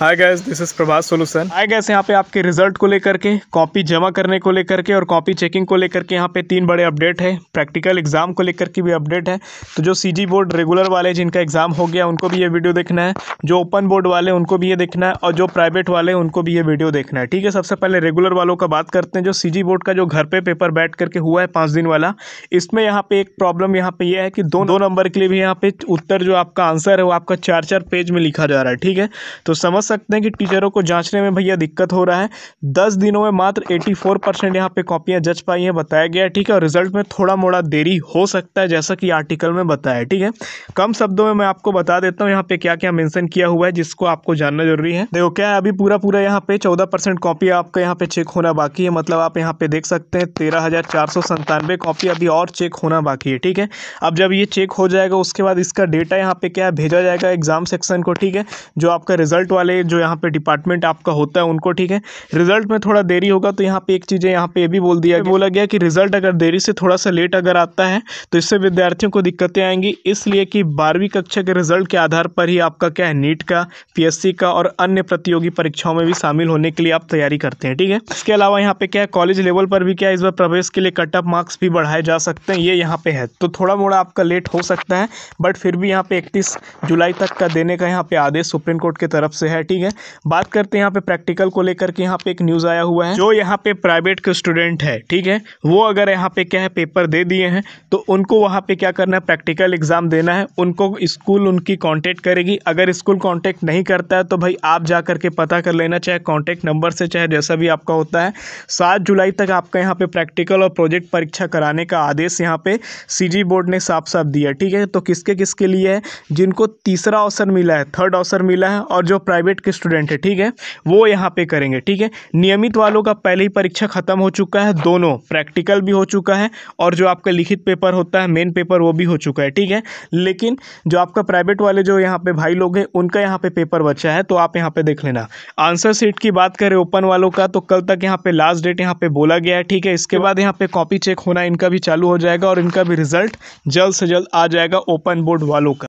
hi guys this is Prabhat solution hi guys यहाँ पे आपके रिजल्ट को लेकर के कॉपी जमा करने को लेकर के और कॉपी चेकिंग को लेकर के यहाँ पे तीन बड़े अपडेट है प्रैक्टिकल एग्जाम को लेकर के भी अपडेट है तो जो सीजी बोर्ड रेगुलर वाले जिनका एग्जाम हो गया उनको भी ये वीडियो देखना है जो ओपन बोर्ड वाले उनको भी ये देखना है और जो प्राइवेट वाले उनको भी ये वीडियो देखना है ठीक है सबसे पहले रेगुलर वालों का बात करते हैं जो सी बोर्ड का जो घर पर पेपर बैठ करके हुआ है पाँच दिन वाला इसमें यहाँ पे एक प्रॉब्लम यहाँ पे ये है कि दो दो नंबर के लिए भी यहाँ पे उत्तर जो आपका आंसर है वो आपका चार चार पेज में लिखा जा रहा है ठीक है तो समझ सकते हैं कि टीचरों को जांचने में भैया दिक्कत हो रहा है दस दिनों में मात्र एट्टी फोर परसेंट यहाँ पर कॉपियाँ जच पाई हैं बताया गया ठीक है और रिजल्ट में थोड़ा मोड़ा देरी हो सकता है जैसा कि आर्टिकल में बताया ठीक है कम शब्दों में मैं आपको बता देता हूँ यहाँ पे क्या क्या मेंशन किया हुआ है जिसको आपको जानना जरूरी है देखो क्या है अभी पूरा पूरा यहाँ पे चौदह परसेंट कॉपी आपका यहाँ पे चेक होना बाकी है मतलब आप यहाँ पे देख सकते हैं तेरह हजार कॉपी अभी और चेक होना बाकी है ठीक है अब जब ये चेक हो जाएगा उसके बाद इसका डेटा यहाँ पे क्या है भेजा जाएगा एग्जाम सेक्शन को ठीक है जो आपका रिजल्ट वाले जो यहाँ पे डिपार्टमेंट आपका होता है उनको ठीक है रिजल्ट में थोड़ा देरी होगा तो यहाँ पे एक चीज़ें यहाँ पे ये भी बोल दिया बोला गया कि रिजल्ट अगर देरी से थोड़ा सा लेट अगर आता है तो इससे विद्यार्थियों को दिक्कतें आएंगी इसलिए कि बारहवीं कक्षा के रिजल्ट के आधार पर ही आपका क्या है नीट का पी का और अन्य प्रतियोगी परीक्षाओं में भी शामिल होने के लिए आप तैयारी करते हैं ठीक है इसके अलावा यहाँ पे क्या है कॉलेज लेवल पर भी क्या इस बार प्रवेश के लिए कट ऑफ मार्क्स भी बढ़ाए जा सकते हैं ये यहाँ पे है तो थोड़ा मोड़ा आपका लेट हो सकता है बट फिर भी यहाँ पे इकतीस जुलाई तक का देने का यहाँ पे आदेश सुप्रीम कोर्ट की तरफ से है ठीक है बात करते हैं यहाँ पे प्रैक्टिकल को लेकर के यहाँ पे एक न्यूज़ आया हुआ है जो यहाँ पे प्राइवेट के स्टूडेंट है ठीक है वो अगर यहाँ पे क्या है पेपर दे दिए हैं तो उनको वहाँ पे क्या करना है प्रैक्टिकल एग्ज़ाम देना है उनको स्कूल उनकी कॉन्टेक्ट करेगी अगर स्कूल कॉन्टेक्ट नहीं करता है तो भाई आप जा करके पता कर लेना चाहे कॉन्टेक्ट नंबर से चाहे जैसा भी आपका होता है सात जुलाई तक आपका यहाँ पे प्रैक्टिकल और प्रोजेक्ट परीक्षा कराने का आदेश यहाँ पे सी बोर्ड ने साफ साफ दिया ठीक है तो किसके किसके लिए है जिनको तीसरा अवसर मिला है थर्ड अवसर मिला है और जो प्राइवेट प्राइवेट के स्टूडेंट है ठीक है वो यहाँ पे करेंगे ठीक है नियमित वालों का पहले ही परीक्षा खत्म हो चुका है दोनों प्रैक्टिकल भी हो चुका है और जो आपका लिखित पेपर होता है मेन पेपर वो भी हो चुका है ठीक है लेकिन जो आपका प्राइवेट वाले जो यहाँ पे भाई लोग हैं उनका यहाँ पे पेपर बचा है तो आप यहाँ पे देख लेना आंसर सीट की बात करें ओपन वालों का तो कल तक यहाँ पे लास्ट डेट यहाँ पे बोला गया है ठीक है इसके बाद यहाँ पे कॉपी चेक होना इनका भी चालू हो जाएगा और इनका भी रिजल्ट जल्द से जल्द आ जाएगा ओपन बोर्ड वालों का